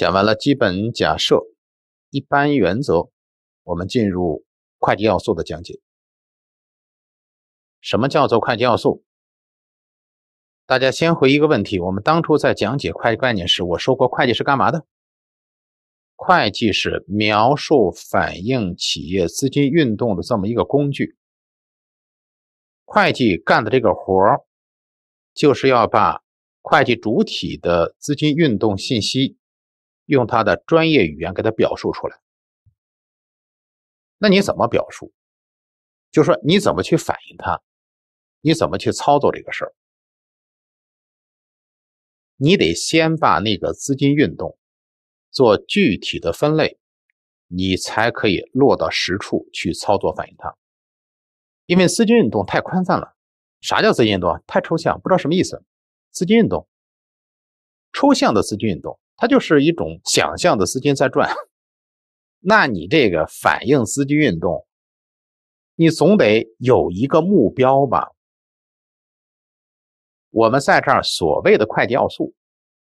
讲完了基本假设、一般原则，我们进入会计要素的讲解。什么叫做会计要素？大家先回一个问题：我们当初在讲解会计概念时，我说过会计是干嘛的？会计是描述、反映企业资金运动的这么一个工具。会计干的这个活儿，就是要把会计主体的资金运动信息。用他的专业语言给他表述出来，那你怎么表述？就说你怎么去反映它，你怎么去操作这个事儿？你得先把那个资金运动做具体的分类，你才可以落到实处去操作反映它。因为资金运动太宽泛了，啥叫资金运动？太抽象，不知道什么意思。资金运动，抽象的资金运动。它就是一种想象的资金在转，那你这个反映资金运动，你总得有一个目标吧？我们在这儿所谓的会计要素，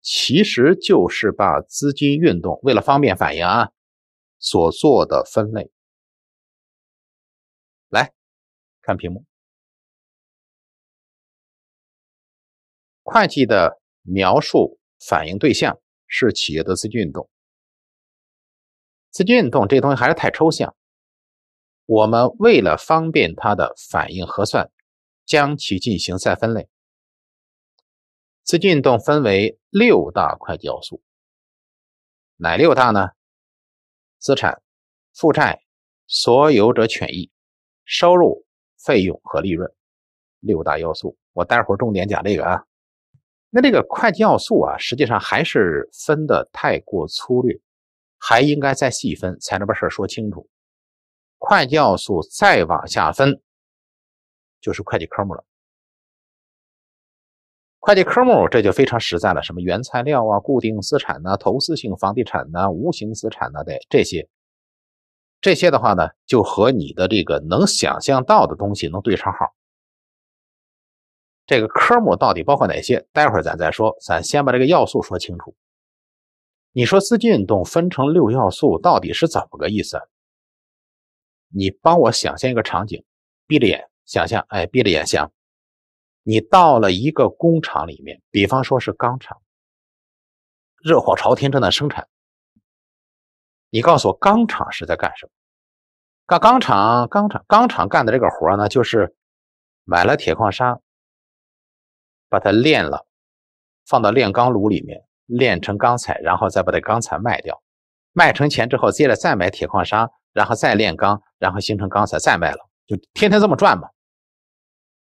其实就是把资金运动为了方便反应啊所做的分类。来看屏幕，会计的描述反映对象。是企业的资金运动。资金运动这东西还是太抽象，我们为了方便它的反应核算，将其进行再分类。资金运动分为六大会计要素，哪六大呢？资产、负债、所有者权益、收入、费用和利润，六大要素。我待会儿重点讲这个啊。那这个会计要素啊，实际上还是分的太过粗略，还应该再细分，才能把事儿说清楚。会计要素再往下分，就是会计科目了。会计科目这就非常实在了，什么原材料啊、固定资产呐、投资性房地产呐、无形资产呐，这这些，这些的话呢，就和你的这个能想象到的东西能对上号。这个科目到底包括哪些？待会儿咱再说，咱先把这个要素说清楚。你说资金运动分成六要素，到底是怎么个意思？你帮我想象一个场景，闭着眼想象，哎，闭着眼想，你到了一个工厂里面，比方说是钢厂，热火朝天正在生产。你告诉我，钢厂是在干什么？钢钢厂钢厂钢厂干的这个活呢，就是买了铁矿砂。把它炼了，放到炼钢炉里面炼成钢材，然后再把这钢材卖掉，卖成钱之后，接着再买铁矿砂，然后再炼钢，然后形成钢材再卖了，就天天这么转嘛。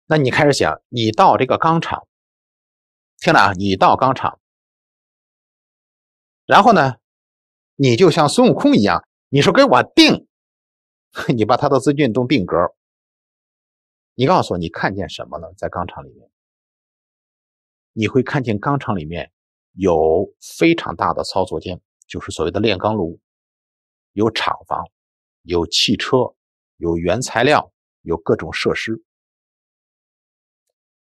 那你开始想，你到这个钢厂，听着啊，你到钢厂，然后呢，你就像孙悟空一样，你说给我定，你把他的资金都并格。你告诉我，你看见什么了在钢厂里面？你会看见钢厂里面有非常大的操作间，就是所谓的炼钢炉，有厂房，有汽车，有原材料，有各种设施。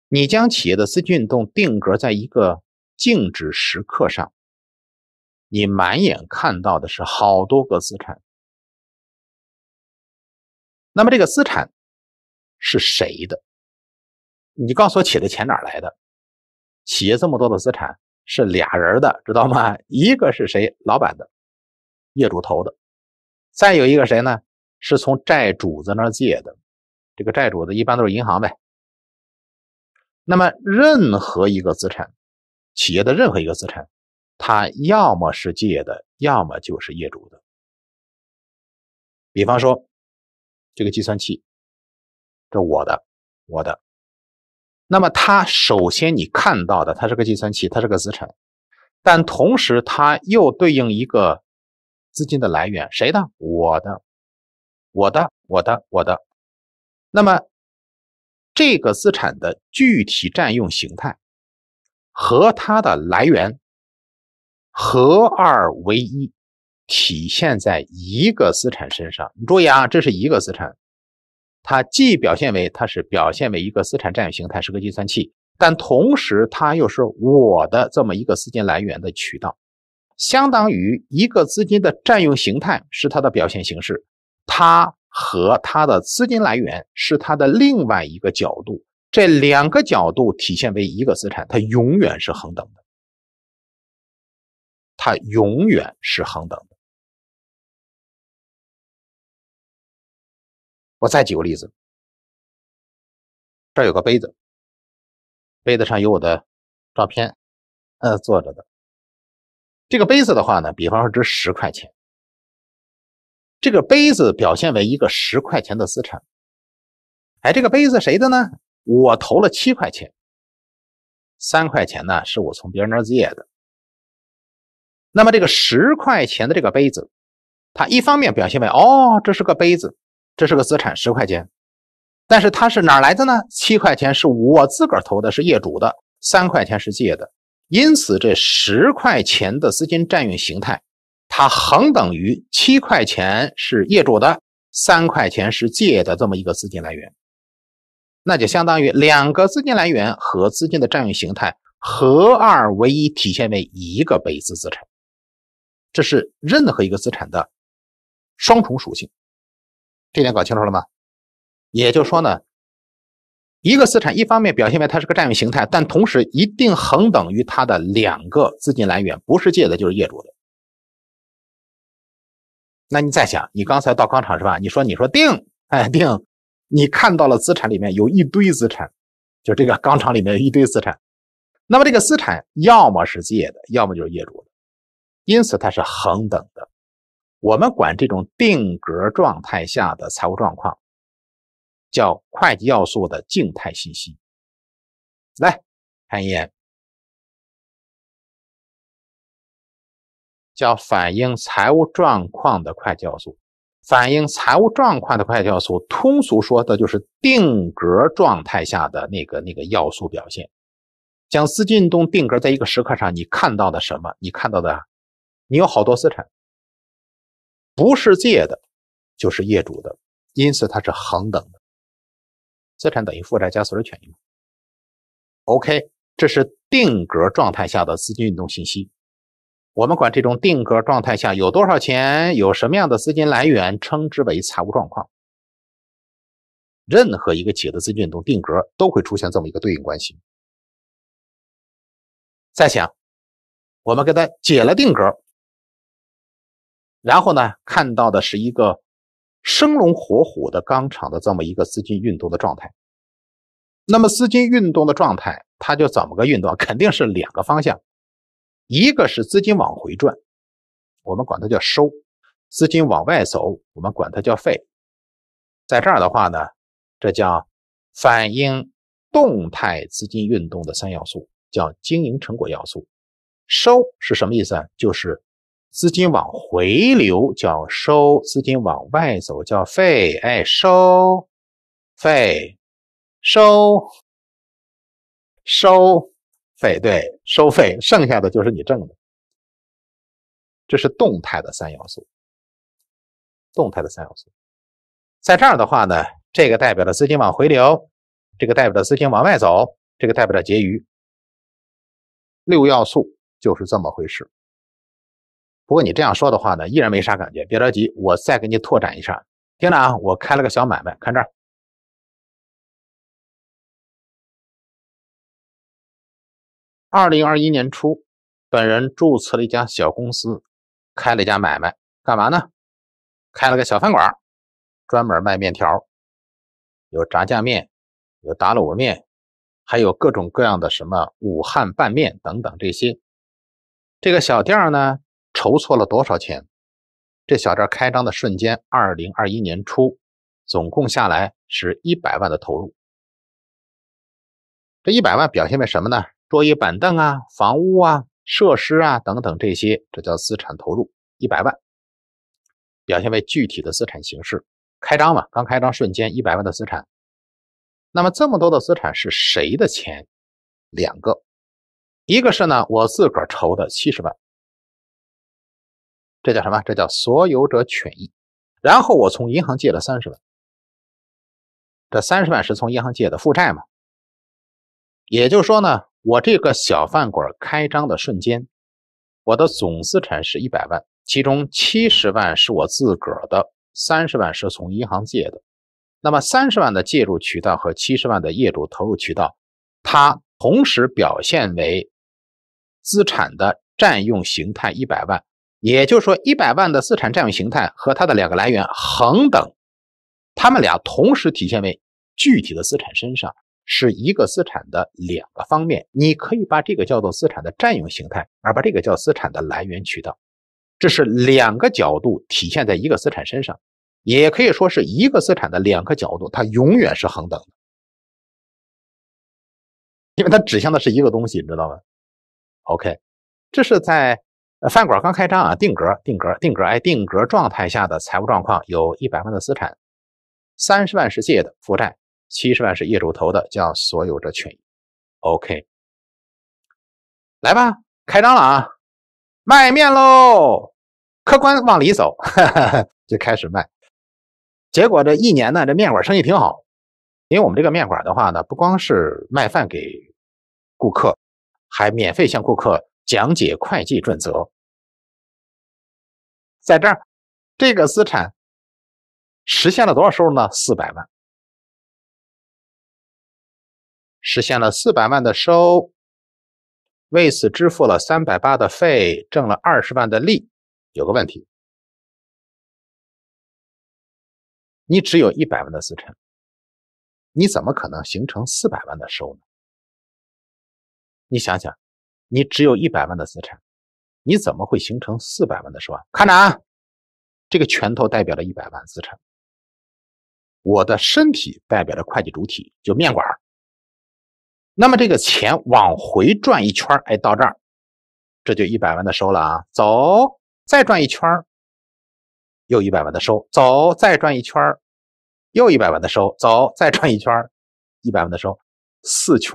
你将企业的资金运动定格在一个静止时刻上，你满眼看到的是好多个资产。那么这个资产是谁的？你告诉我，企业的钱哪来的？企业这么多的资产是俩人的，知道吗？一个是谁，老板的，业主投的；再有一个谁呢？是从债主子那借的。这个债主子一般都是银行呗。那么任何一个资产，企业的任何一个资产，它要么是借的，要么就是业主的。比方说这个计算器，这我的，我的。那么，它首先你看到的，它是个计算器，它是个资产，但同时它又对应一个资金的来源，谁的？我的，我的，我的，我的。那么，这个资产的具体占用形态和它的来源合二为一，体现在一个资产身上。你注意啊，这是一个资产。它既表现为它是表现为一个资产占有形态，是个计算器，但同时它又是我的这么一个资金来源的渠道，相当于一个资金的占用形态是它的表现形式，它和它的资金来源是它的另外一个角度，这两个角度体现为一个资产，它永远是恒等的，它永远是恒等的。我再举个例子，这有个杯子，杯子上有我的照片，呃，坐着的。这个杯子的话呢，比方说值十块钱。这个杯子表现为一个十块钱的资产。哎，这个杯子谁的呢？我投了七块钱，三块钱呢是我从别人那借的。那么这个十块钱的这个杯子，它一方面表现为，哦，这是个杯子。这是个资产十块钱，但是它是哪来的呢？七块钱是我自个儿投的，是业主的；三块钱是借的。因此，这十块钱的资金占用形态，它恒等于七块钱是业主的，三块钱是借的这么一个资金来源。那就相当于两个资金来源和资金的占用形态合二为一，体现为一个被资资产。这是任何一个资产的双重属性。这点搞清楚了吗？也就是说呢，一个资产一方面表现为它是个占有形态，但同时一定恒等于它的两个资金来源，不是借的就是业主的。那你再想，你刚才到钢厂是吧？你说你说定哎定，你看到了资产里面有一堆资产，就这个钢厂里面有一堆资产。那么这个资产要么是借的，要么就是业主的，因此它是恒等的。我们管这种定格状态下的财务状况叫会计要素的静态信息。来看一眼，叫反映财务状况的会计要素。反映财务状况的会计要素，通俗说的就是定格状态下的那个那个要素表现。将资金动定格在一个时刻上，你看到的什么？你看到的，你有好多资产。不是借的，就是业主的，因此它是恒等的。资产等于负债加所有权益。OK，这是定格状态下的资金运动信息。我们管这种定格状态下有多少钱、有什么样的资金来源，称之为财务状况。任何一个企业的资金运动定格，都会出现这么一个对应关系。再想，我们给它解了定格。然后呢，看到的是一个生龙活虎的钢厂的这么一个资金运动的状态。那么资金运动的状态，它就怎么个运动？肯定是两个方向，一个是资金往回转，我们管它叫收；资金往外走，我们管它叫费。在这儿的话呢，这叫反映动态资金运动的三要素，叫经营成果要素。收是什么意思啊？就是。资金往回流叫收，资金往外走叫费。哎，收费、收、收费，对，收费，剩下的就是你挣的。这是动态的三要素，动态的三要素。在这儿的话呢，这个代表的资金往回流，这个代表的资金往外走，这个代表的结余。六要素就是这么回事。不过你这样说的话呢，依然没啥感觉。别着急，我再给你拓展一下。听着啊，我开了个小买卖，看这儿。二零二一年初，本人注册了一家小公司，开了一家买卖，干嘛呢？开了个小饭馆，专门卖面条，有炸酱面，有打卤面，还有各种各样的什么武汉拌面等等这些。这个小店呢。筹措了多少钱？这小店开张的瞬间，二零二一年初，总共下来是一百万的投入。这一百万表现为什么呢？桌椅板凳啊、房屋啊、设施啊等等这些，这叫资产投入。一百万，表现为具体的资产形式。开张嘛，刚开张瞬间一百万的资产。那么这么多的资产是谁的钱？两个，一个是呢，我自个儿筹的七十万。这叫什么？这叫所有者权益。然后我从银行借了三十万，这三十万是从银行借的负债嘛？也就是说呢，我这个小饭馆开张的瞬间，我的总资产是一百万，其中七十万是我自个儿的，三十万是从银行借的。那么三十万的借入渠道和七十万的业主投入渠道，它同时表现为资产的占用形态一百万。也就是说，一百万的资产占用形态和它的两个来源恒等，它们俩同时体现为具体的资产身上，是一个资产的两个方面。你可以把这个叫做资产的占用形态，而把这个叫资产的来源渠道。这是两个角度体现在一个资产身上，也可以说是一个资产的两个角度，它永远是恒等的，因为它指向的是一个东西，你知道吗？OK，这是在。饭馆刚开张啊，定格，定格，定格，哎，定格状态下的财务状况有一百万的资产，三十万是借的负债，七十万是业主投的叫所有者权益。OK，来吧，开张了啊，卖面喽，客官往里走，哈哈，就开始卖。结果这一年呢，这面馆生意挺好，因为我们这个面馆的话呢，不光是卖饭给顾客，还免费向顾客。讲解会计准则，在这儿，这个资产实现了多少收入呢？四百万，实现了四百万的收。为此支付了三百八的费，挣了二十万的利。有个问题，你只有一百万的资产，你怎么可能形成四百万的收呢？你想想。你只有一百万的资产，你怎么会形成四百万的收？看着啊，这个拳头代表了一百万资产，我的身体代表着会计主体就面馆那么这个钱往回转一圈哎，到这儿，这就一百万的收了啊。走，再转一圈又一百万的收。走，再转一圈又一百万的收。走，再转一圈一百万的收，四圈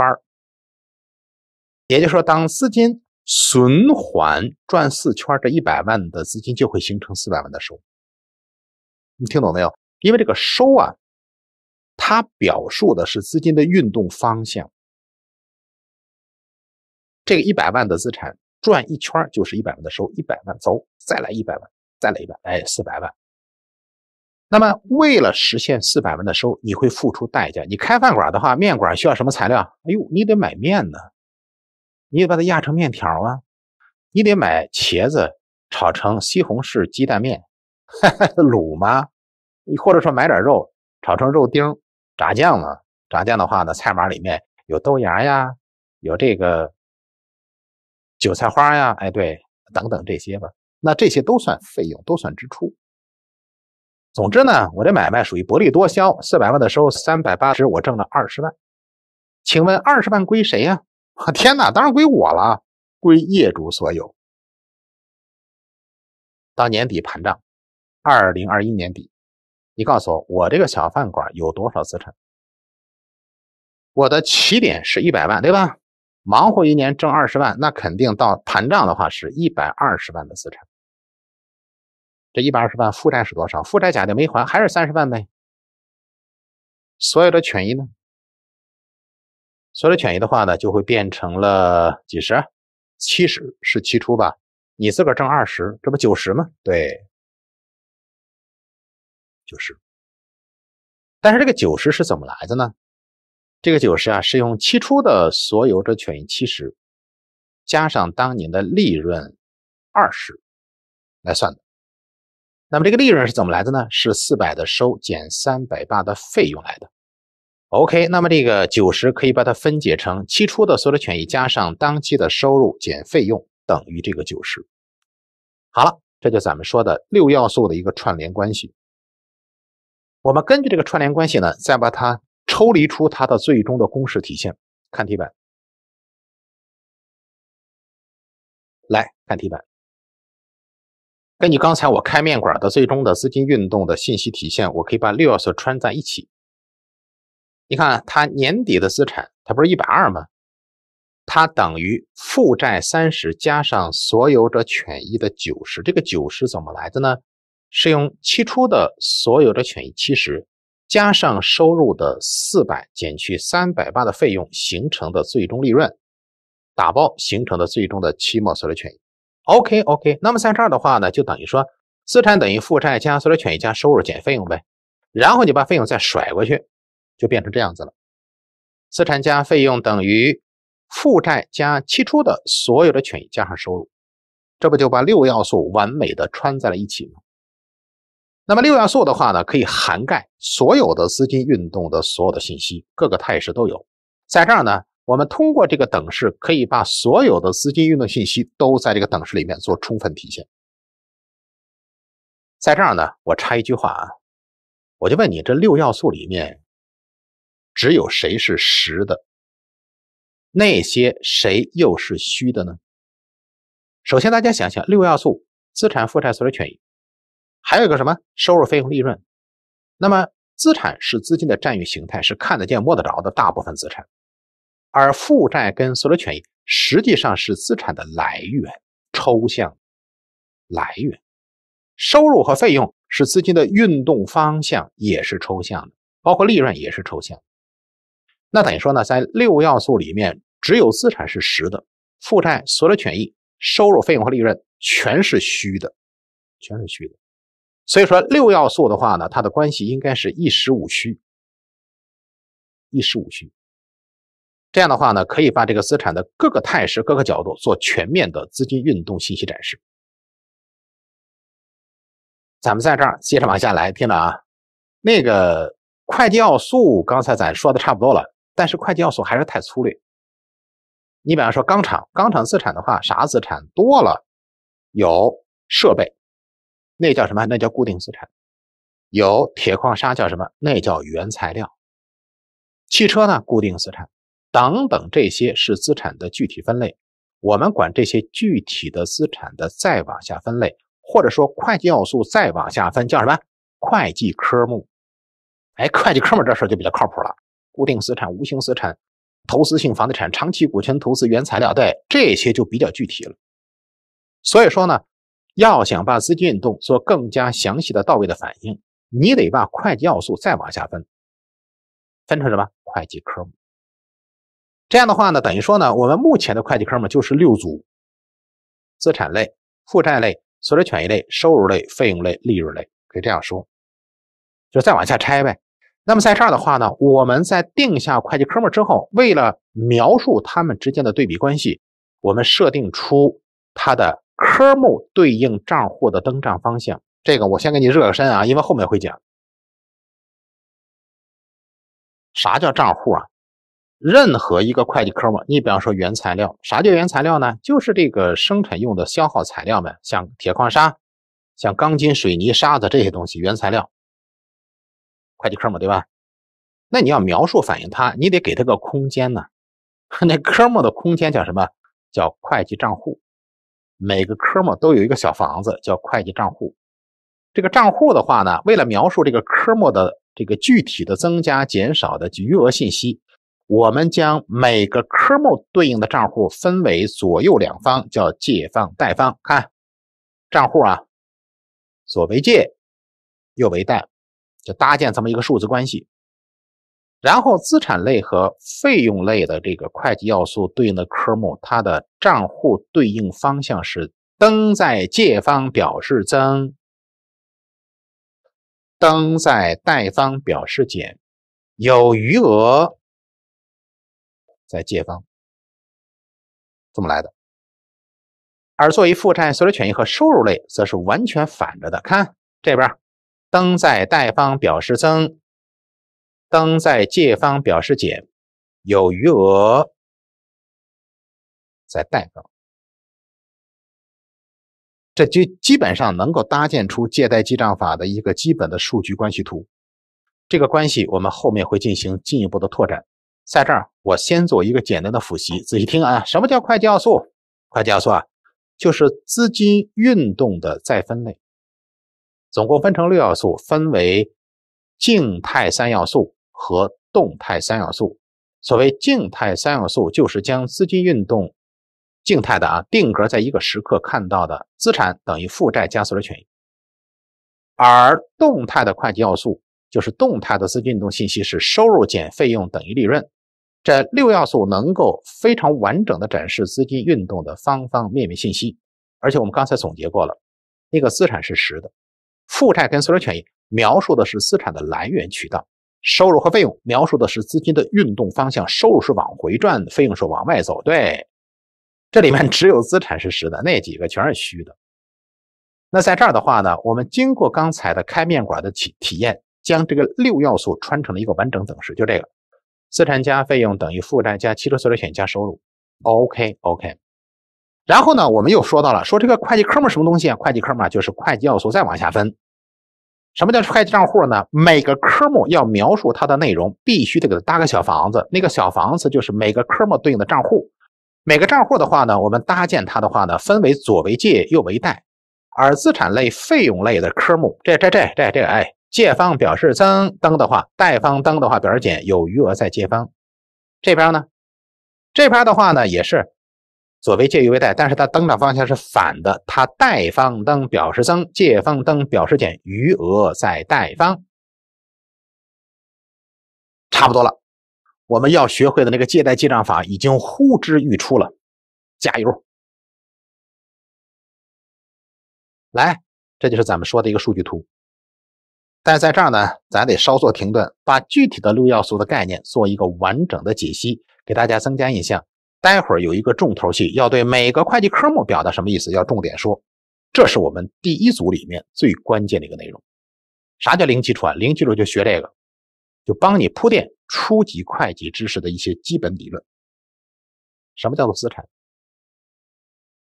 也就是说，当资金循环转四圈，这一百万的资金就会形成四百万的收。你听懂没有？因为这个收啊，它表述的是资金的运动方向。这个一百万的资产转一圈就是一百万的收，一百万走，再来一百万，再来一百，哎，四百万。那么，为了实现四百万的收，你会付出代价。你开饭馆的话，面馆需要什么材料？哎呦，你得买面呢。你得把它压成面条啊！你得买茄子炒成西红柿鸡蛋面 卤吗？或者说买点肉炒成肉丁炸酱嘛。炸酱的话呢，菜码里面有豆芽呀，有这个韭菜花呀，哎对，等等这些吧。那这些都算费用，都算支出。总之呢，我这买卖属于薄利多销，四百万的收三百八十，我挣了二十万。请问二十万归谁呀？天哪，当然归我了，归业主所有。到年底盘账，二零二一年底，你告诉我，我这个小饭馆有多少资产？我的起点是一百万，对吧？忙活一年挣二十万，那肯定到盘账的话是一百二十万的资产。这一百二十万负债是多少？负债假定没还，还是三十万呗。所有的权益呢？所有权益的话呢，就会变成了几十，七十是期初吧？你自个儿挣二十，这不九十吗？对，九十。但是这个九十是怎么来的呢？这个九十啊，是用期初的所有者权益七十加上当年的利润二十来算的。那么这个利润是怎么来的呢？是四百的收减三百八的费用来的。OK，那么这个九十可以把它分解成期初的所有权益加上当期的收入减费用等于这个九十。好了，这就咱们说的六要素的一个串联关系。我们根据这个串联关系呢，再把它抽离出它的最终的公式体现。看题板，来看题板。根据刚才我开面馆的最终的资金运动的信息体现，我可以把六要素穿在一起。你看，它年底的资产，它不是一百二吗？它等于负债三十加上所有者权益的九十。这个九十怎么来的呢？是用期初的所有者权益七十加上收入的四百减去三百八的费用形成的最终利润，打包形成的最终的期末所有者权益。OK OK，那么在这儿的话呢，就等于说资产等于负债加所有者权益加收入减费用呗。然后你把费用再甩过去。就变成这样子了，资产加费用等于负债加期初的所有的权益加上收入，这不就把六要素完美的穿在了一起吗？那么六要素的话呢，可以涵盖所有的资金运动的所有的信息，各个态势都有。在这儿呢，我们通过这个等式，可以把所有的资金运动信息都在这个等式里面做充分体现。在这儿呢，我插一句话啊，我就问你，这六要素里面。只有谁是实的，那些谁又是虚的呢？首先，大家想想六要素：资产负债、所有权益，还有一个什么？收入、费用、利润。那么，资产是资金的占有形态，是看得见、摸得着的大部分资产；而负债跟所有权益实际上是资产的来源，抽象来源。收入和费用是资金的运动方向，也是抽象的，包括利润也是抽象。那等于说呢，在六要素里面，只有资产是实的，负债、所有权益、收入、费用和利润全是虚的，全是虚的。所以说六要素的话呢，它的关系应该是一实五虚，一实五虚。这样的话呢，可以把这个资产的各个态势、各个角度做全面的资金运动信息展示。咱们在这儿接着往下来，听着啊，那个会计要素刚才咱说的差不多了。但是会计要素还是太粗略。你比方说钢厂，钢厂资产的话，啥资产多了？有设备，那叫什么？那叫固定资产。有铁矿砂叫什么？那叫原材料。汽车呢？固定资产等等，这些是资产的具体分类。我们管这些具体的资产的再往下分类，或者说会计要素再往下分叫什么？会计科目。哎，会计科目这事就比较靠谱了。固定资产、无形资产、投资性房地产、长期股权投资、原材料，对这些就比较具体了。所以说呢，要想把资金运动做更加详细的、到位的反应，你得把会计要素再往下分，分成什么？会计科目。这样的话呢，等于说呢，我们目前的会计科目就是六组：资产类、负债类、所有权益类、收入类、费用类、利润类，可以这样说，就再往下拆呗。那么在这儿的话呢，我们在定下会计科目之后，为了描述它们之间的对比关系，我们设定出它的科目对应账户的登账方向。这个我先给你热个身啊，因为后面会讲啥叫账户啊？任何一个会计科目，你比方说原材料，啥叫原材料呢？就是这个生产用的消耗材料们，像铁矿砂、像钢筋、水泥、沙子这些东西，原材料。会计科目对吧？那你要描述反映它，你得给它个空间呢。那科目的空间叫什么？叫会计账户。每个科目都有一个小房子叫会计账户。这个账户的话呢，为了描述这个科目的这个具体的增加减少的余额信息，我们将每个科目对应的账户分为左右两方，叫借方、贷方。看账户啊，左为借，右为贷。就搭建这么一个数字关系，然后资产类和费用类的这个会计要素对应的科目，它的账户对应方向是登在借方表示增，登在贷方表示减，有余额在借方，这么来的。而作为负债、所有权益和收入类，则是完全反着的，看这边。登在贷方表示增，登在借方表示减，有余额在贷方。这就基本上能够搭建出借贷记账法的一个基本的数据关系图。这个关系我们后面会进行进一步的拓展。在这儿我先做一个简单的复习，仔细听啊，什么叫会计要素？会计要素啊，就是资金运动的再分类。总共分成六要素，分为静态三要素和动态三要素。所谓静态三要素，就是将资金运动静态的啊定格在一个时刻看到的资产等于负债加所有权益。而动态的会计要素就是动态的资金运动信息是收入减费用等于利润。这六要素能够非常完整的展示资金运动的方方面面信息。而且我们刚才总结过了，那个资产是实的。负债跟所有权益描述的是资产的来源渠道，收入和费用描述的是资金的运动方向。收入是往回转，费用是往外走。对，这里面只有资产是实的，那几个全是虚的。那在这儿的话呢，我们经过刚才的开面馆的体体验，将这个六要素穿成了一个完整等式，就这个：资产加费用等于负债加汽车所有权益加收入。OK，OK。然后呢，我们又说到了，说这个会计科目什么东西啊？会计科目啊，就是会计要素再往下分。什么叫会计账户呢？每个科目要描述它的内容，必须得给它搭个小房子。那个小房子就是每个科目对应的账户。每个账户的话呢，我们搭建它的话呢，分为左为借，右为贷。而资产类、费用类的科目，这这这这这，哎，借方表示增，增的话，贷方增的话表示减，有余额在借方。这边呢，这边的话呢，也是。左为借誉为贷，但是它增长方向是反的。它贷方登表示增，借方登表示减，余额在贷方，差不多了。我们要学会的那个借贷记账法已经呼之欲出了，加油！来，这就是咱们说的一个数据图。但在这儿呢，咱得稍作停顿，把具体的六要素的概念做一个完整的解析，给大家增加印象。待会儿有一个重头戏，要对每个会计科目表达什么意思，要重点说，这是我们第一组里面最关键的一个内容。啥叫零基础？啊？零基础就学这个，就帮你铺垫初级会计知识的一些基本理论。什么叫做资产？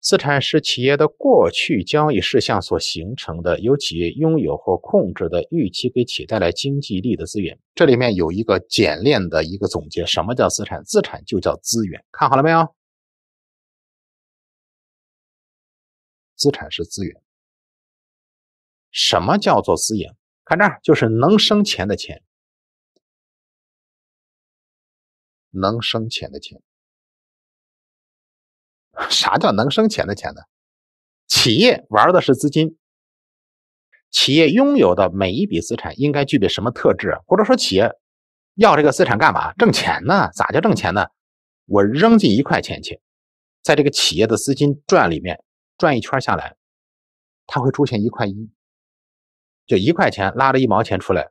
资产是企业的过去交易事项所形成的，由企业拥有或控制的，预期给企业带来经济利益的资源。这里面有一个简练的一个总结：什么叫资产？资产就叫资源。看好了没有？资产是资源。什么叫做资源？看这儿，就是能生钱的钱，能生钱的钱。啥叫能生钱的钱呢？企业玩的是资金，企业拥有的每一笔资产应该具备什么特质？或者说企业要这个资产干嘛？挣钱呢？咋叫挣钱呢？我扔进一块钱去，在这个企业的资金转里面转一圈下来，它会出现一块一，就一块钱拉了一毛钱出来。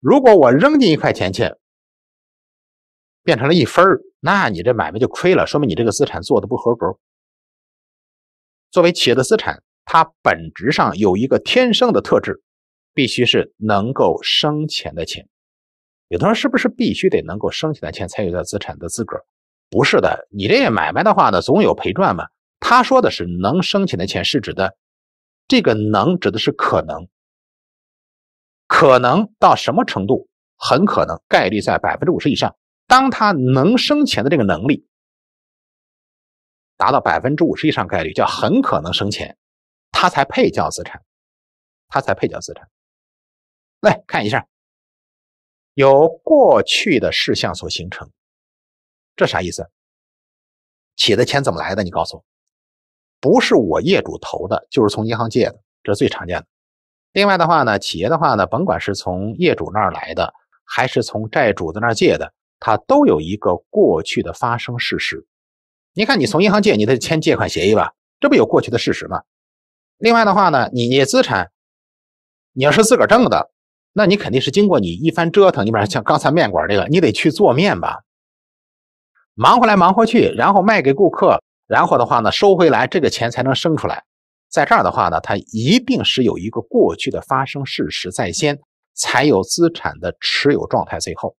如果我扔进一块钱去。变成了一分那你这买卖就亏了，说明你这个资产做的不合格。作为企业的资产，它本质上有一个天生的特质，必须是能够生钱的钱。有同学是不是必须得能够生钱的钱才有这资产的资格？不是的，你这买卖的话呢，总有赔赚嘛。他说的是能生钱的钱，是指的这个“能”指的是可能，可能到什么程度？很可能，概率在百分之五十以上。当他能生钱的这个能力达到百分之五十以上概率，叫很可能生钱，他才配叫资产，他才配叫资产。来看一下，由过去的事项所形成，这啥意思？企业的钱怎么来的？你告诉我，不是我业主投的，就是从银行借的，这是最常见的。另外的话呢，企业的话呢，甭管是从业主那儿来的，还是从债主的那儿借的。它都有一个过去的发生事实。你看，你从银行借，你得签借款协议吧？这不有过去的事实吗？另外的话呢，你你资产，你要是自个儿挣的，那你肯定是经过你一番折腾。你比如像刚才面馆这个，你得去做面吧，忙回来忙回去，然后卖给顾客，然后的话呢收回来，这个钱才能生出来。在这儿的话呢，它一定是有一个过去的发生事实在先，才有资产的持有状态最后。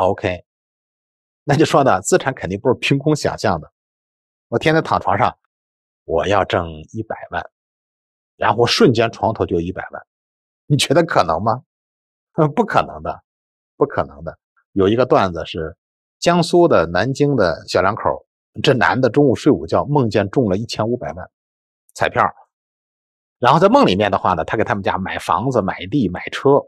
OK，那就说呢，资产肯定不是凭空想象的。我天天躺床上，我要挣一百万，然后瞬间床头就一百万，你觉得可能吗？不可能的，不可能的。有一个段子是，江苏的南京的小两口，这男的中午睡午觉，梦见中了一千五百万彩票，然后在梦里面的话呢，他给他们家买房子、买地、买车。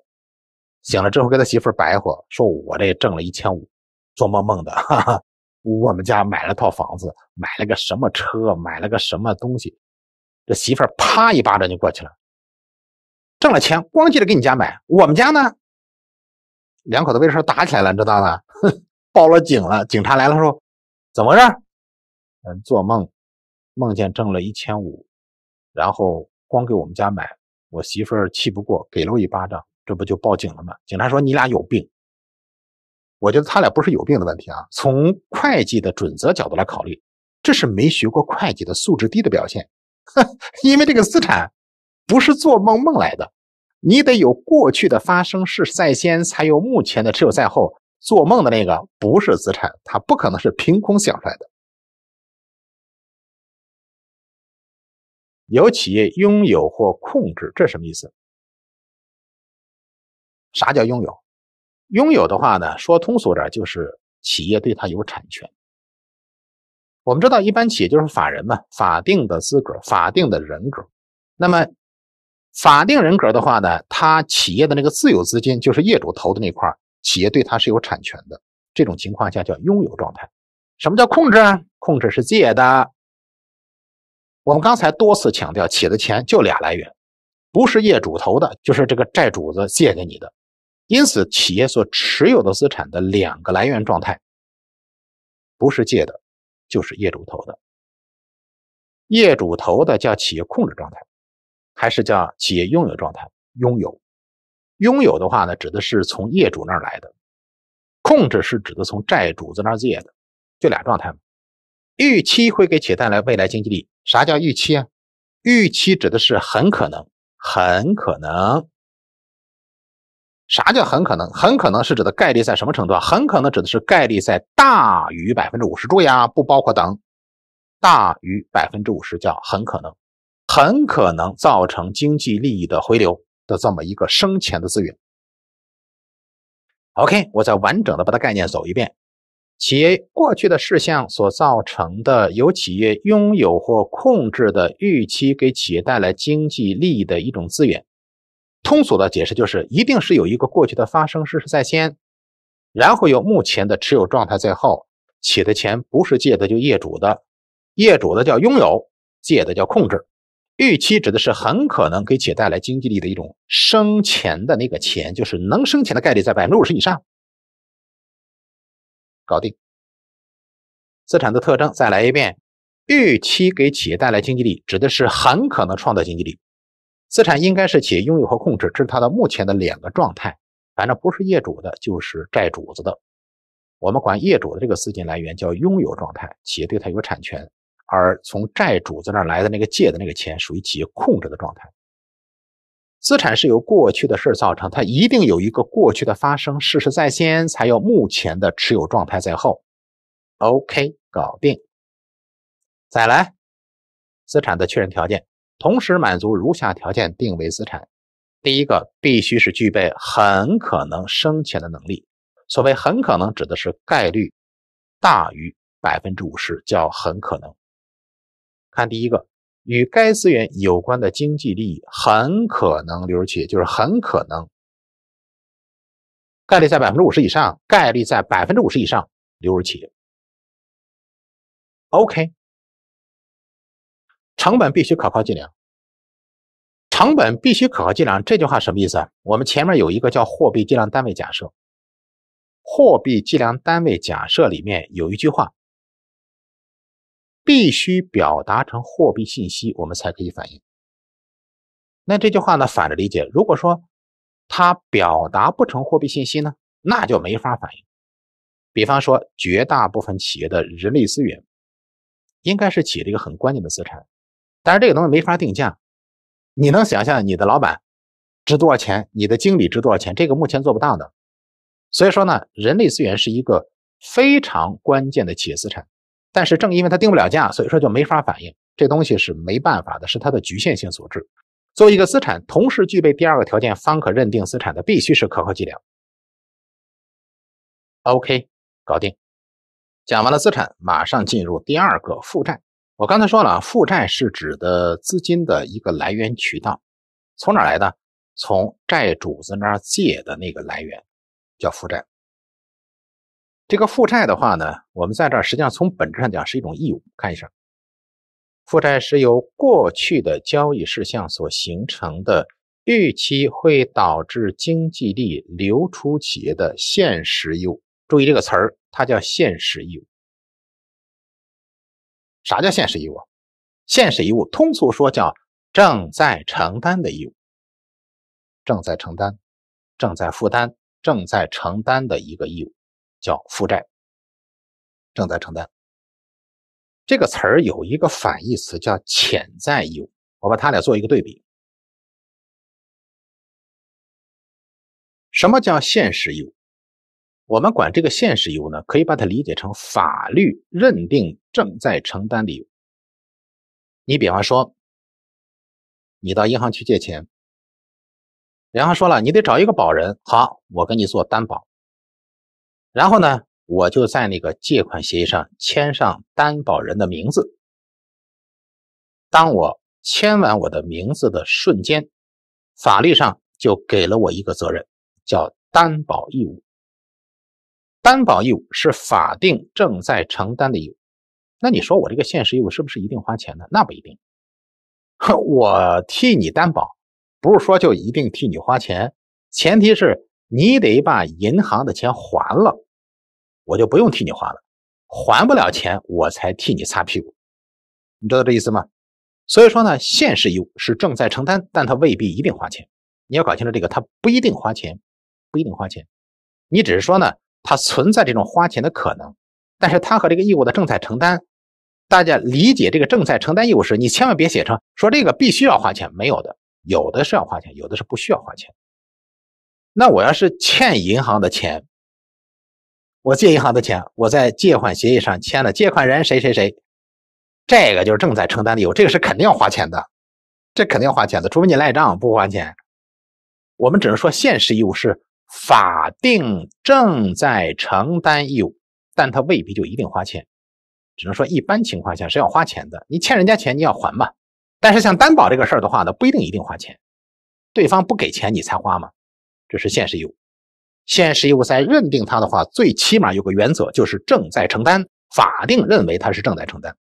醒了之后跟他媳妇儿白活，说我这挣了一千五，做梦梦的，哈哈，我们家买了套房子，买了个什么车，买了个什么东西。这媳妇儿啪一巴掌就过去了。挣了钱光记得给你家买，我们家呢，两口子为什么打起来了，你知道吗？报了警了，警察来了说，怎么回事？嗯，做梦，梦见挣了一千五，然后光给我们家买，我媳妇儿气不过，给了我一巴掌。这不就报警了吗？警察说你俩有病。我觉得他俩不是有病的问题啊，从会计的准则角度来考虑，这是没学过会计的素质低的表现。因为这个资产不是做梦梦来的，你得有过去的发生事在先，才有目前的持有在后。做梦的那个不是资产，它不可能是凭空想出来的。有企业拥有或控制，这什么意思？啥叫拥有？拥有的话呢？说通俗点，就是企业对它有产权。我们知道，一般企业就是法人嘛，法定的资格，法定的人格。那么，法定人格的话呢，他企业的那个自有资金，就是业主投的那块企业对它是有产权的。这种情况下叫拥有状态。什么叫控制啊？控制是借的。我们刚才多次强调，企业的钱就俩来源，不是业主投的，就是这个债主子借给你的。因此，企业所持有的资产的两个来源状态，不是借的，就是业主投的。业主投的叫企业控制状态，还是叫企业拥有状态？拥有，拥有的话呢，指的是从业主那儿来的；控制是指的从债主子那儿借的。就俩状态嘛。预期会给企业带来未来经济力。啥叫预期啊？预期指的是很可能，很可能。啥叫很可能？很可能是指的概率在什么程度啊？很可能指的是概率在大于百分之五十，注意啊，不包括等，大于百分之五十叫很可能，很可能造成经济利益的回流的这么一个生钱的资源。OK，我再完整的把它概念走一遍：企业过去的事项所造成的由企业拥有或控制的预期给企业带来经济利益的一种资源。通俗的解释就是，一定是有一个过去的发生事实在先，然后有目前的持有状态在后。企业的钱不是借的，就业主的，业主的叫拥有，借的叫控制。预期指的是很可能给企业带来经济力的一种生钱的那个钱，就是能生钱的概率在百分之五十以上。搞定。资产的特征，再来一遍：预期给企业带来经济力，指的是很可能创造经济力。资产应该是企业拥有和控制，这是它的目前的两个状态。反正不是业主的，就是债主子的。我们管业主的这个资金来源叫拥有状态，企业对它有产权；而从债主子那来的那个借的那个钱，属于企业控制的状态。资产是由过去的事儿造成，它一定有一个过去的发生事实在先，才有目前的持有状态在后。OK，搞定。再来，资产的确认条件。同时满足如下条件，定为资产。第一个，必须是具备很可能生钱的能力。所谓很可能，指的是概率大于百分之五十，叫很可能。看第一个，与该资源有关的经济利益很可能流入企业，就是很可能，概率在百分之五十以上，概率在百分之五十以上流入企业。OK。成本必须可靠计量，成本必须可靠计量这句话什么意思？我们前面有一个叫货币计量单位假设，货币计量单位假设里面有一句话，必须表达成货币信息，我们才可以反映。那这句话呢，反着理解，如果说它表达不成货币信息呢，那就没法反映。比方说，绝大部分企业的人力资源，应该是企业一个很关键的资产。但是这个东西没法定价，你能想象你的老板值多少钱，你的经理值多少钱？这个目前做不到的。所以说呢，人力资源是一个非常关键的企业资产。但是正因为它定不了价，所以说就没法反映这东西是没办法的，是它的局限性所致。作为一个资产，同时具备第二个条件方可认定资产的，必须是可靠计量。OK，搞定。讲完了资产，马上进入第二个负债。我刚才说了，负债是指的资金的一个来源渠道，从哪来的？从债主子那儿借的那个来源，叫负债。这个负债的话呢，我们在这儿实际上从本质上讲是一种义务。看一下，负债是由过去的交易事项所形成的，预期会导致经济力流出企业的现实义务。注意这个词儿，它叫现实义务。啥叫现实义务？现实义务通俗说叫正在承担的义务，正在承担、正在负担、正在承担的一个义务，叫负债。正在承担这个词儿有一个反义词叫潜在义务，我把它俩做一个对比。什么叫现实义务？我们管这个现实义务呢，可以把它理解成法律认定。正在承担的，你比方说，你到银行去借钱，银行说了，你得找一个保人，好，我给你做担保，然后呢，我就在那个借款协议上签上担保人的名字。当我签完我的名字的瞬间，法律上就给了我一个责任，叫担保义务。担保义务是法定正在承担的义务。那你说我这个现实义务是不是一定花钱的？那不一定，我替你担保，不是说就一定替你花钱。前提是你得把银行的钱还了，我就不用替你花了。还不了钱，我才替你擦屁股。你知道这意思吗？所以说呢，现实义务是正在承担，但它未必一定花钱。你要搞清楚这个，它不一定花钱，不一定花钱。你只是说呢，它存在这种花钱的可能，但是它和这个义务的正在承担。大家理解这个正在承担义务时，你千万别写成说这个必须要花钱，没有的，有的是要花钱，有的是不需要花钱。那我要是欠银行的钱，我借银行的钱，我在借款协议上签了，借款人谁谁谁，这个就是正在承担的义务，这个是肯定要花钱的，这肯定要花钱的，除非你赖账不花钱。我们只能说现实义务是法定正在承担义务，但他未必就一定花钱。只能说一般情况下是要花钱的，你欠人家钱，你要还嘛。但是像担保这个事儿的话呢，不一定一定花钱，对方不给钱你才花嘛，这是现实义务。现实义务在认定它的话，最起码有个原则，就是正在承担，法定认为它是正在承担。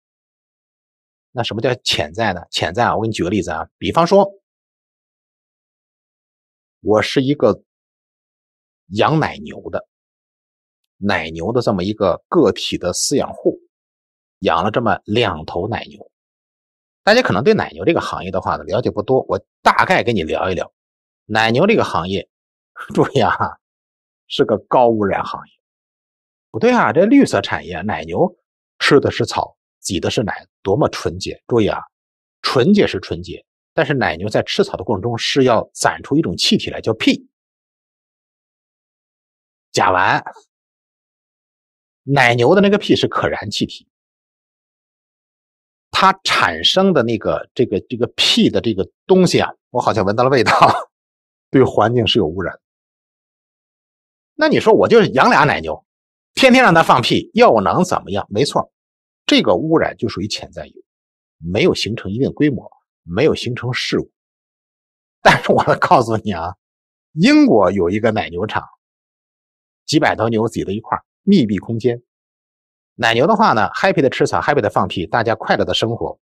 那什么叫潜在呢？潜在啊，我给你举个例子啊，比方说我是一个养奶牛的，奶牛的这么一个个体的饲养户。养了这么两头奶牛，大家可能对奶牛这个行业的话呢了解不多，我大概跟你聊一聊奶牛这个行业。注意啊，是个高污染行业。不对啊，这绿色产业，奶牛吃的是草，挤的是奶，多么纯洁！注意啊，纯洁是纯洁，但是奶牛在吃草的过程中是要攒出一种气体来，叫屁，甲烷。奶牛的那个屁是可燃气体。它产生的那个这个这个屁的这个东西啊，我好像闻到了味道，对环境是有污染。那你说我就是养俩奶牛，天天让它放屁，又能怎么样？没错，这个污染就属于潜在有，没有形成一定规模，没有形成事物。但是我告诉你啊，英国有一个奶牛场，几百头牛挤在一块密闭空间。奶牛的话呢，happy 的吃草，happy 的放屁，大家快乐的生活。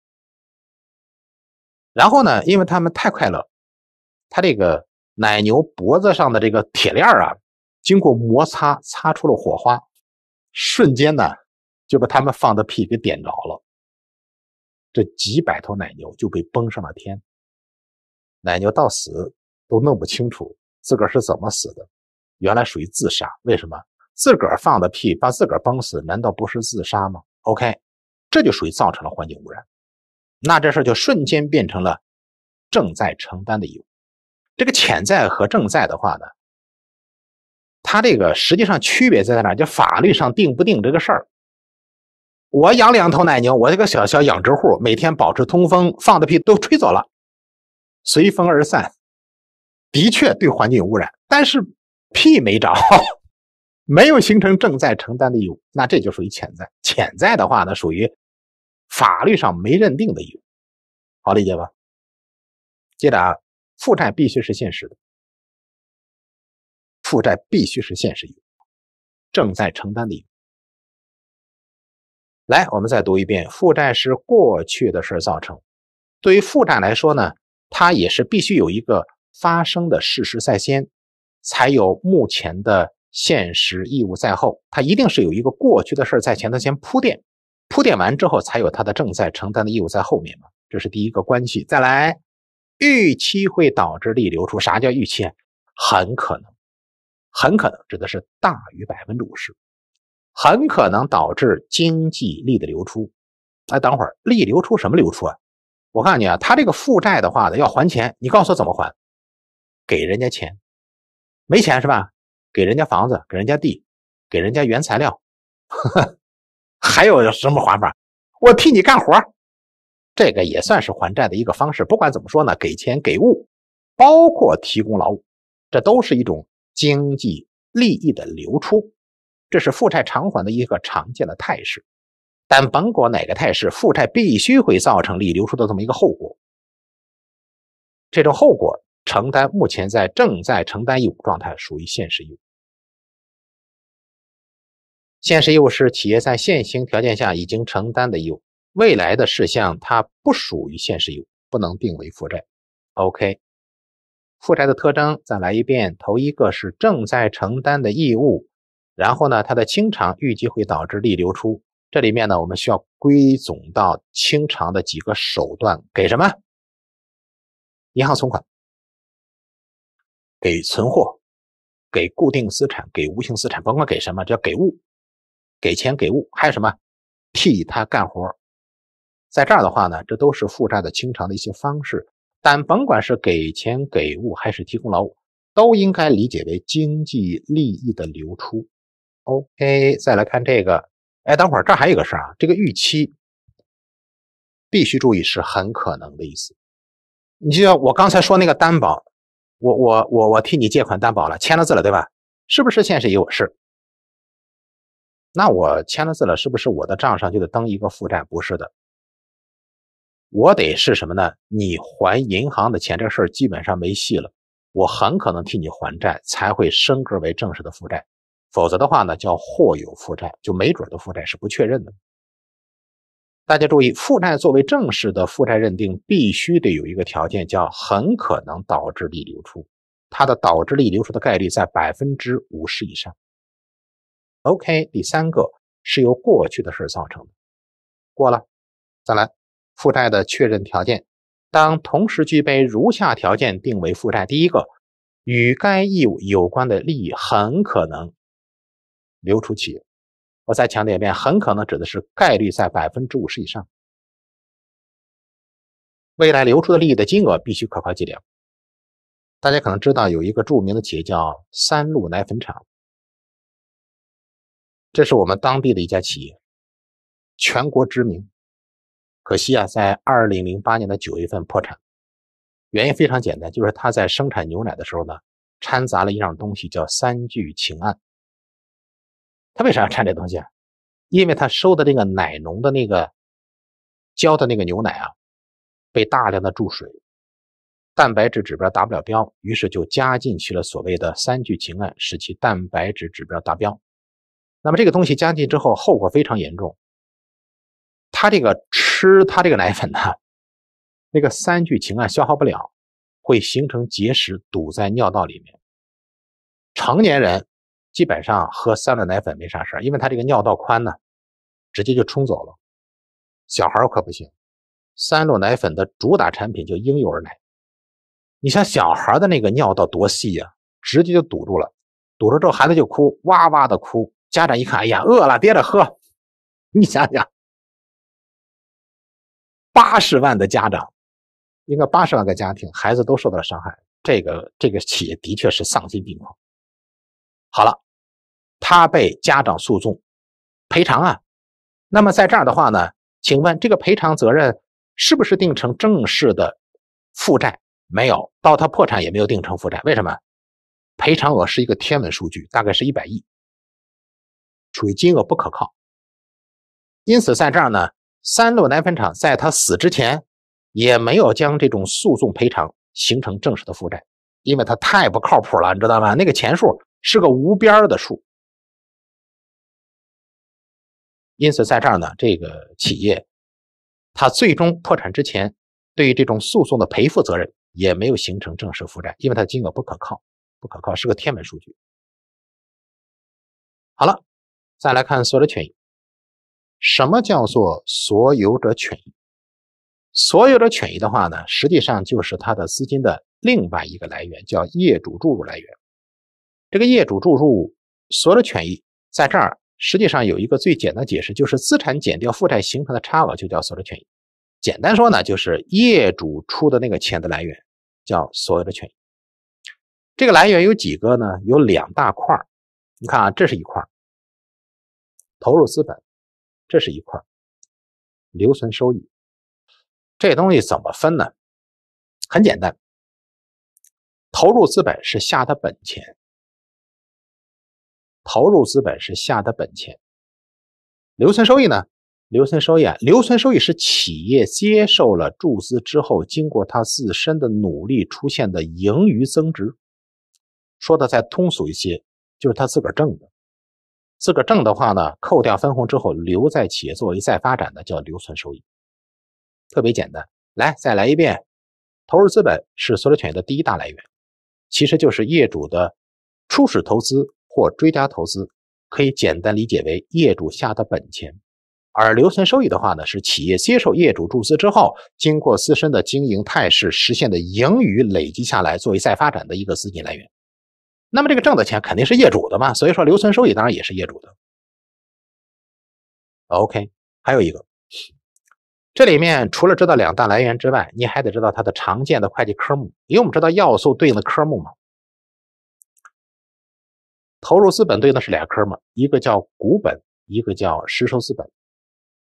然后呢，因为他们太快乐，它这个奶牛脖子上的这个铁链啊，经过摩擦擦出了火花，瞬间呢就把它们放的屁给点着了。这几百头奶牛就被崩上了天。奶牛到死都弄不清楚自个儿是怎么死的，原来属于自杀。为什么？自个儿放的屁把自个儿崩死，难道不是自杀吗？OK，这就属于造成了环境污染。那这事就瞬间变成了正在承担的义务。这个潜在和正在的话呢，它这个实际上区别在在哪？就法律上定不定这个事儿？我养两头奶牛，我这个小小养殖户每天保持通风，放的屁都吹走了，随风而散，的确对环境有污染，但是屁没着。没有形成正在承担的义务，那这就属于潜在。潜在的话呢，属于法律上没认定的义务，好理解吧？接着啊，负债必须是现实的，负债必须是现实义务，正在承担的义务。来，我们再读一遍：负债是过去的事造成。对于负债来说呢，它也是必须有一个发生的事实在先，才有目前的。现实义务在后，它一定是有一个过去的事在前，头先铺垫，铺垫完之后才有它的正在承担的义务在后面嘛，这是第一个关系。再来，预期会导致利流出。啥叫预期？很可能，很可能指的是大于百分之五十，很可能导致经济利的流出。哎，等会儿，利流出什么流出啊？我告诉你啊，他这个负债的话呢，要还钱，你告诉我怎么还？给人家钱？没钱是吧？给人家房子，给人家地，给人家原材料，还有什么还法？我替你干活，这个也算是还债的一个方式。不管怎么说呢，给钱给物，包括提供劳务，这都是一种经济利益的流出，这是负债偿还的一个常见的态势。但甭管哪个态势，负债必须会造成利流出的这么一个后果。这种后果承担，目前在正在承担义务状态，属于现实义务。现实义务是企业在现行条件下已经承担的义务，未来的事项它不属于现实义务，不能定为负债。OK，负债的特征再来一遍：头一个是正在承担的义务，然后呢，它的清偿预计会导致利流出。这里面呢，我们需要归总到清偿的几个手段：给什么？银行存款，给存货，给固定资产，给无形资产，甭管给什么，只要给物。给钱给物，还有什么？替他干活，在这儿的话呢，这都是负债的清偿的一些方式。但甭管是给钱给物，还是提供劳务，都应该理解为经济利益的流出。OK，再来看这个。哎，等会儿这还有个事儿啊，这个预期必须注意，是很可能的意思。你就像我刚才说那个担保，我我我我替你借款担保了，签了字了，对吧？是不是现实有？是。那我签了字了，是不是我的账上就得登一个负债？不是的，我得是什么呢？你还银行的钱这事儿基本上没戏了，我很可能替你还债，才会升格为正式的负债。否则的话呢，叫或有负债，就没准的负债是不确认的。大家注意，负债作为正式的负债认定，必须得有一个条件，叫很可能导致利流出，它的导致利流出的概率在百分之五十以上。OK，第三个是由过去的事造成的。过了，再来负债的确认条件，当同时具备如下条件，定为负债。第一个，与该义务有关的利益很可能流出企业。我再强调一遍，很可能指的是概率在百分之五十以上。未来流出的利益的金额必须可靠计量。大家可能知道有一个著名的企业叫三鹿奶粉厂。这是我们当地的一家企业，全国知名。可惜啊，在二零零八年的九月份破产，原因非常简单，就是他在生产牛奶的时候呢，掺杂了一样东西，叫三聚氰胺。他为啥要掺这东西啊？因为他收的那个奶农的那个，交的那个牛奶啊，被大量的注水，蛋白质指标达不了标，于是就加进去了所谓的三聚氰胺，使其蛋白质指标达标。那么这个东西加进之后，后果非常严重。他这个吃他这个奶粉呢，那个三聚氰胺消耗不了，会形成结石堵在尿道里面。成年人基本上喝三鹿奶粉没啥事因为他这个尿道宽呢，直接就冲走了。小孩可不行，三鹿奶粉的主打产品叫婴幼儿奶。你像小孩的那个尿道多细呀，直接就堵住了，堵住之后孩子就哭，哇哇的哭。家长一看，哎呀，饿了，憋着喝。你想想，八十万的家长，一个八十万个家庭，孩子都受到了伤害。这个这个企业的确是丧心病狂。好了，他被家长诉讼赔偿啊。那么在这儿的话呢，请问这个赔偿责任是不是定成正式的负债？没有，到他破产也没有定成负债。为什么？赔偿额是一个天文数据，大概是一百亿。属于金额不可靠，因此在这儿呢，三鹿奶粉厂在他死之前，也没有将这种诉讼赔偿形成正式的负债，因为它太不靠谱了，你知道吗？那个钱数是个无边的数。因此在这儿呢，这个企业，它最终破产之前，对于这种诉讼的赔付责任也没有形成正式负债，因为它金额不可靠，不可靠是个天文数据。好了。再来看所有者权益，什么叫做所有者权益？所有者权益的话呢，实际上就是它的资金的另外一个来源，叫业主注入来源。这个业主注入所有者权益，在这儿实际上有一个最简单解释，就是资产减掉负债形成的差额就叫所有者权益。简单说呢，就是业主出的那个钱的来源叫所有者权益。这个来源有几个呢？有两大块你看啊，这是一块投入资本，这是一块留存收益。这东西怎么分呢？很简单，投入资本是下的本钱，投入资本是下的本钱。留存收益呢？留存收益，啊，留存收益是企业接受了注资之后，经过他自身的努力出现的盈余增值。说的再通俗一些，就是他自个儿挣的。自个挣的话呢，扣掉分红之后留在企业作为再发展的叫留存收益，特别简单。来，再来一遍。投入资本是所有权益的第一大来源，其实就是业主的初始投资或追加投资，可以简单理解为业主下的本钱。而留存收益的话呢，是企业接受业主注资之后，经过自身的经营态势实现的盈余累积下来作为再发展的一个资金来源。那么这个挣的钱肯定是业主的嘛，所以说留存收益当然也是业主的。OK，还有一个，这里面除了知道两大来源之外，你还得知道它的常见的会计科目，因为我们知道要素对应的科目嘛。投入资本对应的是俩科目，一个叫股本，一个叫实收资本，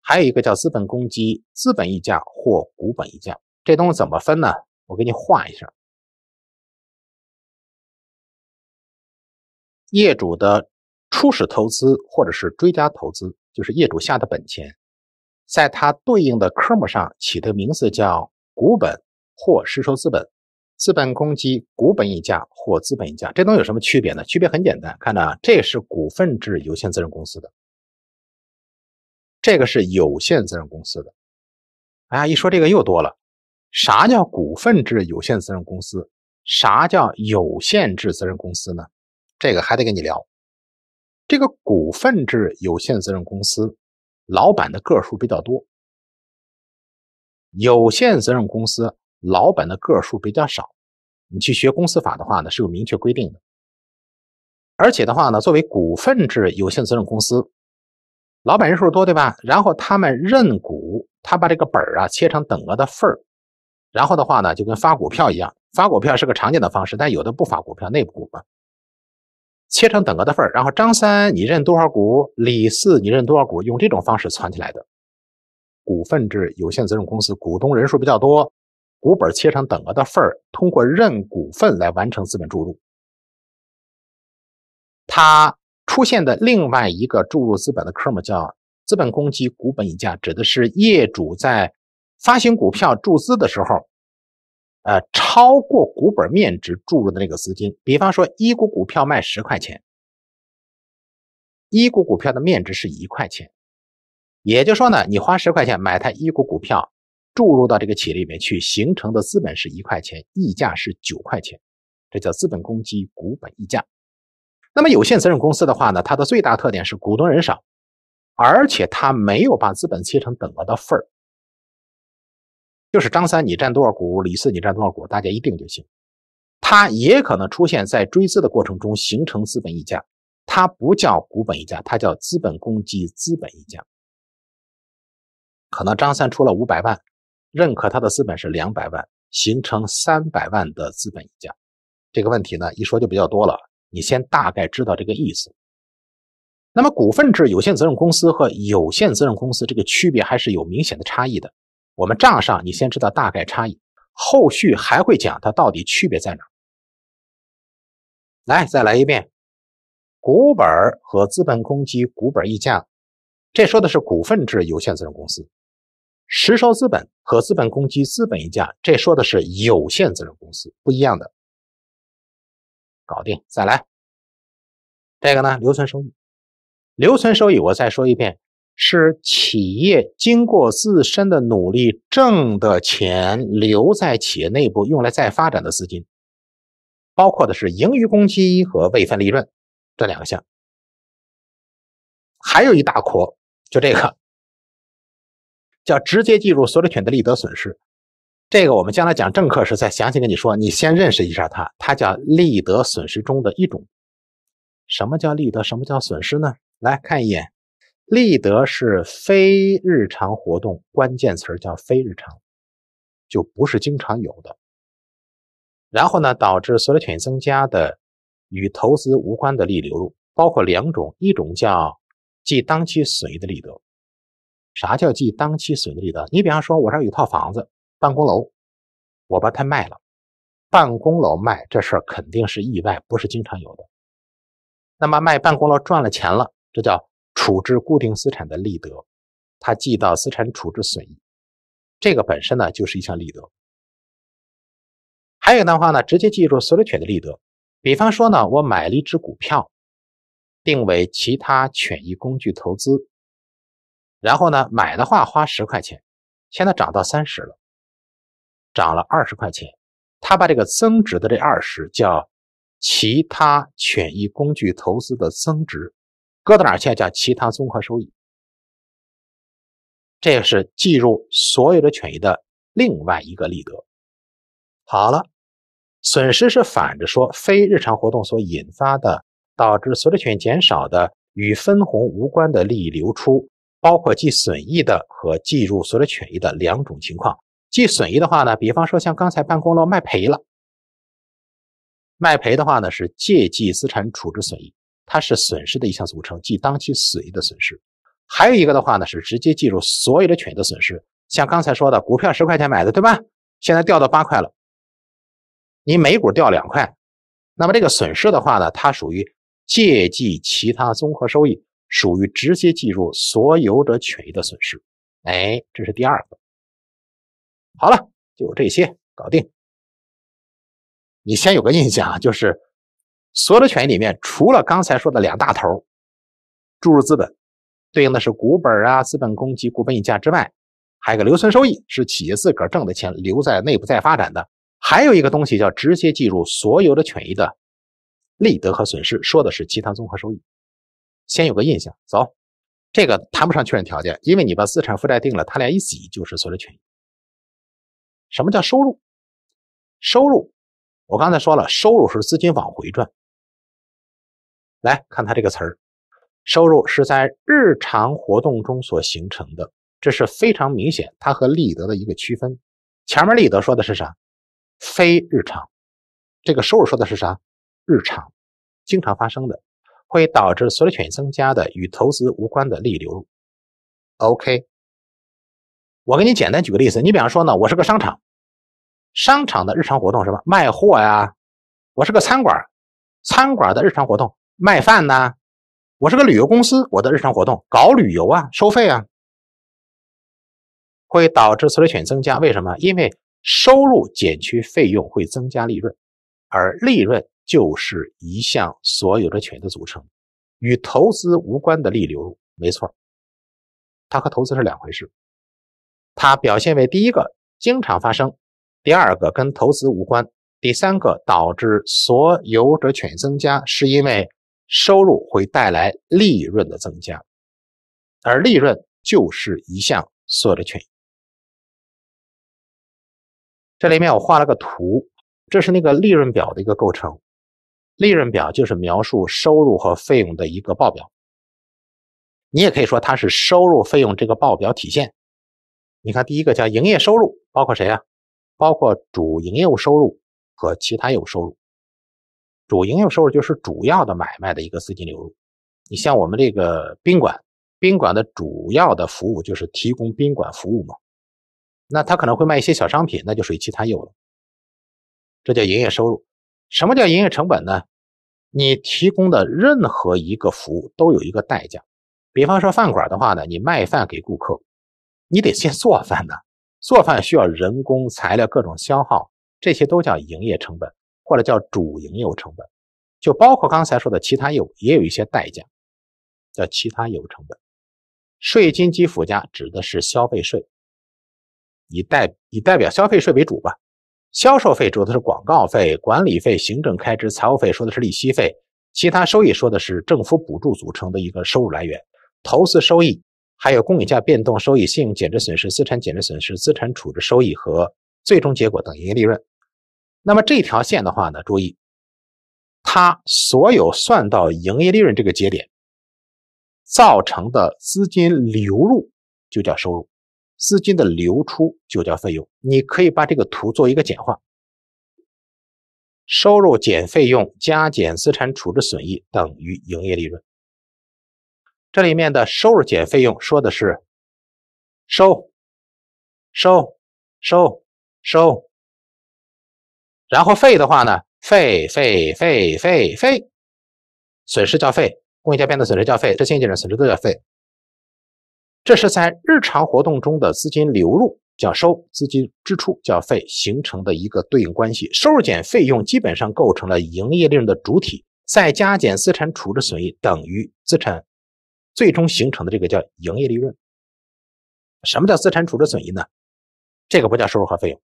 还有一个叫资本公积、资本溢价或股本溢价。这东西怎么分呢？我给你画一下。业主的初始投资或者是追加投资，就是业主下的本钱，在它对应的科目上起的名字叫股本或实收资本、资本公积、股本溢价或资本溢价。这东西有什么区别呢？区别很简单，看着啊，这是股份制有限责任公司的，这个是有限责任公司的。哎呀，一说这个又多了。啥叫股份制有限责任公司？啥叫有限制责任公司呢？这个还得跟你聊。这个股份制有限责任公司，老板的个数比较多；有限责任公司老板的个数比较少。你去学公司法的话呢，是有明确规定的。而且的话呢，作为股份制有限责任公司，老板人数多，对吧？然后他们认股，他把这个本啊切成等额的份儿，然后的话呢，就跟发股票一样，发股票是个常见的方式，但有的不发股票，内部股份。切成等额的份然后张三你认多少股，李四你认多少股，用这种方式攒起来的股份制有限责任公司，股东人数比较多，股本切成等额的份通过认股份来完成资本注入。它出现的另外一个注入资本的科目叫资本公积股本溢价，指的是业主在发行股票注资的时候。呃，超过股本面值注入的那个资金，比方说一股股票卖十块钱，一股股票的面值是一块钱，也就是说呢，你花十块钱买它一股股票，注入到这个企业里面去形成的资本是一块钱，溢价是九块钱，这叫资本公积股本溢价。那么有限责任公司的话呢，它的最大特点是股东人少，而且它没有把资本切成等额的份儿。就是张三你占多少股，李四你占多少股，大家一定就行。它也可能出现在追资的过程中形成资本溢价，它不叫股本溢价，它叫资本公积资本溢价。可能张三出了五百万，认可他的资本是两百万，形成三百万的资本溢价。这个问题呢，一说就比较多了，你先大概知道这个意思。那么股份制有限责任公司和有限责任公司这个区别还是有明显的差异的。我们账上，你先知道大概差异，后续还会讲它到底区别在哪。来，再来一遍，股本和资本公积，股本溢价，这说的是股份制有限责任公司；实收资本和资本公积，资本溢价，这说的是有限责任公司，不一样的。搞定，再来。这个呢，留存收益，留存收益，我再说一遍。是企业经过自身的努力挣的钱留在企业内部用来再发展的资金，包括的是盈余公积和未分利润这两个项，还有一大坨，就这个叫直接计入所有者的利得损失。这个我们将来讲正课时再详细跟你说，你先认识一下它，它叫利得损失中的一种。什么叫利得？什么叫损失呢？来看一眼。利得是非日常活动，关键词儿叫非日常，就不是经常有的。然后呢，导致所有权益增加的与投资无关的利流入，包括两种，一种叫即当期损益的利得。啥叫即当期损益的利得？你比方说，我这儿有套房子，办公楼，我把它卖了，办公楼卖这事儿肯定是意外，不是经常有的。那么卖办公楼赚了钱了，这叫。处置固定资产的利得，它记到资产处置损益，这个本身呢就是一项利得。还有的话呢，直接记住所有权的利得。比方说呢，我买了一只股票，定为其他权益工具投资，然后呢买的话花十块钱，现在涨到三十了，涨了二十块钱，他把这个增值的这二十叫其他权益工具投资的增值。搁到哪儿去？叫其他综合收益，这是计入所有的权益的另外一个利得。好了，损失是反着说，非日常活动所引发的、导致所有者权益减少的、与分红无关的利益流出，包括计损益的和计入所有权益的两种情况。计损益的话呢，比方说像刚才办公楼卖赔了，卖赔的话呢是借记资产处置损益。它是损失的一项组成，即当期损益的损失。还有一个的话呢，是直接计入所有的权益的损失。像刚才说的，股票十块钱买的，对吧？现在掉到八块了，你每股掉两块，那么这个损失的话呢，它属于借记其他综合收益，属于直接计入所有者权益的损失。哎，这是第二个。好了，就这些，搞定。你先有个印象啊，就是。所有的权益里面，除了刚才说的两大头，注入资本对应的是股本啊、资本公积、股本溢价之外，还有个留存收益，是企业自个儿挣的钱留在内部再发展的。还有一个东西叫直接计入所有的权益的利得和损失，说的是其他综合收益。先有个印象，走，这个谈不上确认条件，因为你把资产负债定了，它俩一挤就是所有的权益。什么叫收入？收入，我刚才说了，收入是资金往回赚，来看它这个词儿，收入是在日常活动中所形成的，这是非常明显。它和利得的一个区分。前面利得说的是啥？非日常。这个收入说的是啥？日常，经常发生的，会导致所有权增加的与投资无关的利益流入。OK，我给你简单举个例子，你比方说呢，我是个商场，商场的日常活动什么卖货呀？我是个餐馆，餐馆的日常活动。卖饭呐，我是个旅游公司，我的日常活动搞旅游啊，收费啊，会导致所有者权增加。为什么？因为收入减去费用会增加利润，而利润就是一项所有者权的组成，与投资无关的利流入，没错，它和投资是两回事。它表现为第一个经常发生，第二个跟投资无关，第三个导致所有者权增加，是因为。收入会带来利润的增加，而利润就是一项所有的权益。这里面我画了个图，这是那个利润表的一个构成。利润表就是描述收入和费用的一个报表。你也可以说它是收入费用这个报表体现。你看，第一个叫营业收入，包括谁啊？包括主营业务收入和其他业务收入。主营业收入就是主要的买卖的一个资金流入。你像我们这个宾馆，宾馆的主要的服务就是提供宾馆服务嘛。那他可能会卖一些小商品，那就属于其他业务了。这叫营业收入。什么叫营业成本呢？你提供的任何一个服务都有一个代价。比方说饭馆的话呢，你卖饭给顾客，你得先做饭呢。做饭需要人工、材料、各种消耗，这些都叫营业成本。或者叫主营业务成本，就包括刚才说的其他业务，也有一些代价，叫其他业务成本。税金及附加指的是消费税，以代以代表消费税为主吧。销售费说的是广告费、管理费、行政开支、财务费；说的是利息费。其他收益说的是政府补助组成的一个收入来源。投资收益，还有公允价变动收益、信用减值损失、资产减值损失、资产处置收益和最终结果等营业利润。那么这条线的话呢，注意，它所有算到营业利润这个节点，造成的资金流入就叫收入，资金的流出就叫费用。你可以把这个图做一个简化，收入减费用加减资产处置损益等于营业利润。这里面的收入减费用说的是收收收收。然后费的话呢，费费费费费，损失叫费，供应价变的损失叫费，这现进人损失都叫费。这是在日常活动中的资金流入叫收，资金支出叫费，形成的一个对应关系。收入减费用基本上构成了营业利润的主体。再加减资产处置损益等于资产，最终形成的这个叫营业利润。什么叫资产处置损益呢？这个不叫收入和费用。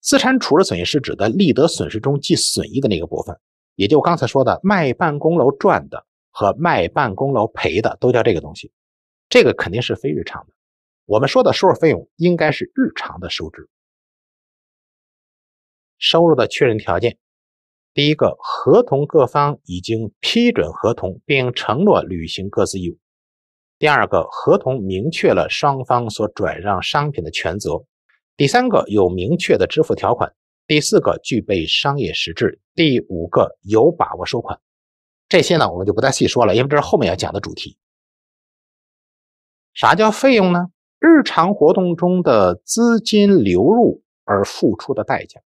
资产处置损益是指的利得损失中计损益的那个部分，也就刚才说的卖办公楼赚的和卖办公楼赔的都叫这个东西。这个肯定是非日常的。我们说的收入费用应该是日常的收支。收入的确认条件：第一个，合同各方已经批准合同并承诺履行各自义务；第二个，合同明确了双方所转让商品的权责。第三个有明确的支付条款，第四个具备商业实质，第五个有把握收款。这些呢，我们就不再细说了，因为这是后面要讲的主题。啥叫费用呢？日常活动中的资金流入而付出的代价，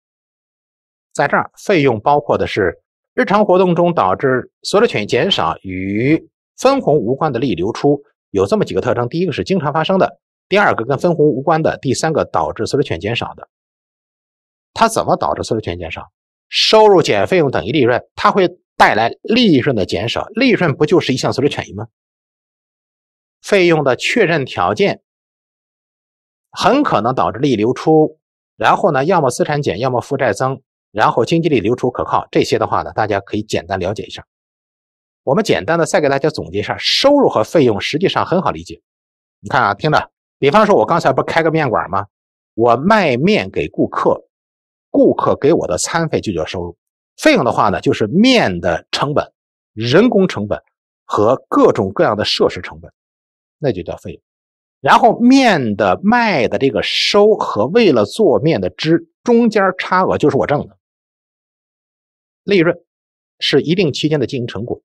在这儿费用包括的是日常活动中导致所有权益减少与分红无关的利益流出，有这么几个特征：第一个是经常发生的。第二个跟分红无关的，第三个导致所有权减少的，它怎么导致所有权减少？收入减费用等于利润，它会带来利润的减少，利润不就是一项所有权益吗？费用的确认条件很可能导致利流出，然后呢，要么资产减，要么负债增，然后经济利流出可靠，这些的话呢，大家可以简单了解一下。我们简单的再给大家总结一下，收入和费用实际上很好理解，你看啊，听着。比方说，我刚才不开个面馆吗？我卖面给顾客，顾客给我的餐费就叫收入。费用的话呢，就是面的成本、人工成本和各种各样的设施成本，那就叫费用。然后面的卖的这个收和为了做面的支中间差额就是我挣的利润，是一定期间的经营成果。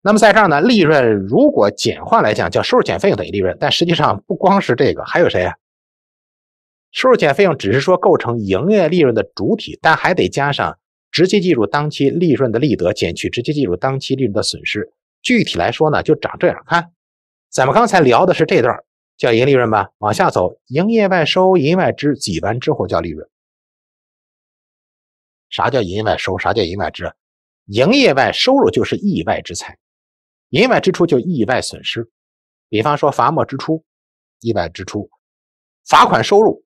那么在这儿呢，利润如果简化来讲，叫收入减费用等于利润。但实际上不光是这个，还有谁啊？收入减费用只是说构成营业利润的主体，但还得加上直接计入当期利润的利得，减去直接计入当期利润的损失。具体来说呢，就长这样。看，咱们刚才聊的是这段叫营利润吧。往下走，营业外收、营业外支，挤完之后叫利润。啥叫营业外收？啥叫营业外支？营业外收入就是意外之财。营业外支出就意外损失，比方说罚没支出、意外支出、罚款收入、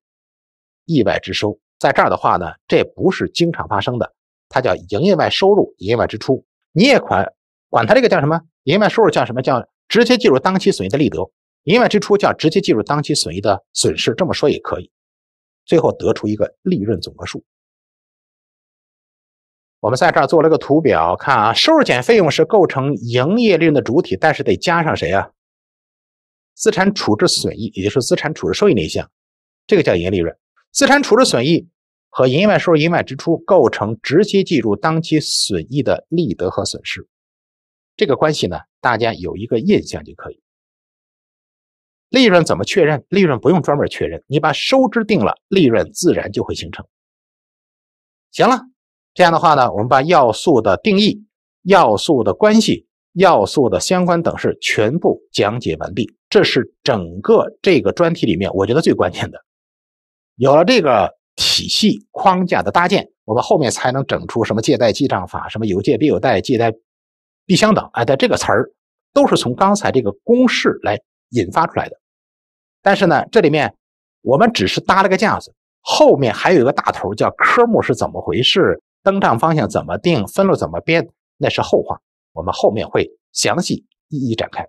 意外支收，在这儿的话呢，这不是经常发生的，它叫营业外收入、营业外支出。你也管管它这个叫什么？营业外收入叫什么叫直接计入当期损益的利得，营业外支出叫直接计入当期损益的损失。这么说也可以，最后得出一个利润总额数。我们在这儿做了个图表，看啊，收入减费用是构成营业利润的主体，但是得加上谁啊？资产处置损益，也就是资产处置收益那一项，这个叫营业利润。资产处置损益和营业外收入、营业外支出构成直接计入当期损益的利得和损失。这个关系呢，大家有一个印象就可以。利润怎么确认？利润不用专门确认，你把收支定了，利润自然就会形成。行了。这样的话呢，我们把要素的定义、要素的关系、要素的相关等式全部讲解完毕。这是整个这个专题里面我觉得最关键的。有了这个体系框架的搭建，我们后面才能整出什么借贷记账法、什么有借必有贷、借贷必相等哎，在这个词儿，都是从刚才这个公式来引发出来的。但是呢，这里面我们只是搭了个架子，后面还有一个大头叫科目是怎么回事？灯账方向怎么定，分路怎么编，那是后话，我们后面会详细一一展开。